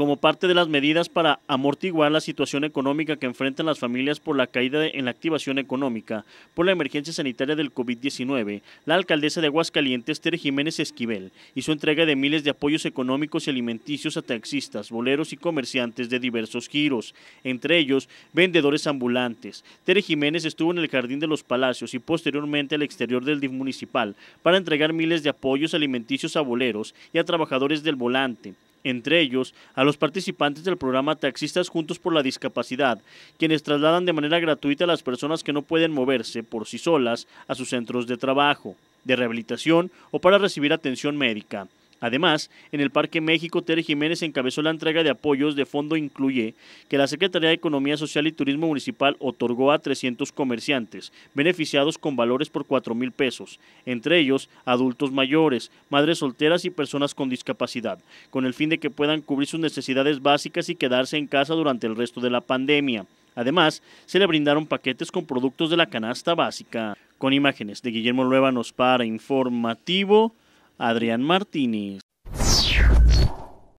como parte de las medidas para amortiguar la situación económica que enfrentan las familias por la caída en la activación económica por la emergencia sanitaria del COVID-19, la alcaldesa de Aguascalientes, Tere Jiménez Esquivel, hizo entrega de miles de apoyos económicos y alimenticios a taxistas, boleros y comerciantes de diversos giros, entre ellos vendedores ambulantes. Tere Jiménez estuvo en el Jardín de los Palacios y posteriormente al exterior del DIF municipal para entregar miles de apoyos alimenticios a boleros y a trabajadores del volante entre ellos a los participantes del programa Taxistas Juntos por la Discapacidad, quienes trasladan de manera gratuita a las personas que no pueden moverse por sí solas a sus centros de trabajo, de rehabilitación o para recibir atención médica. Además, en el Parque México, Tere Jiménez encabezó la entrega de apoyos de fondo Incluye, que la Secretaría de Economía Social y Turismo Municipal otorgó a 300 comerciantes, beneficiados con valores por 4 mil pesos, entre ellos adultos mayores, madres solteras y personas con discapacidad, con el fin de que puedan cubrir sus necesidades básicas y quedarse en casa durante el resto de la pandemia. Además, se le brindaron paquetes con productos de la canasta básica. Con imágenes de Guillermo Luévanos para Informativo. Adrián Martínez.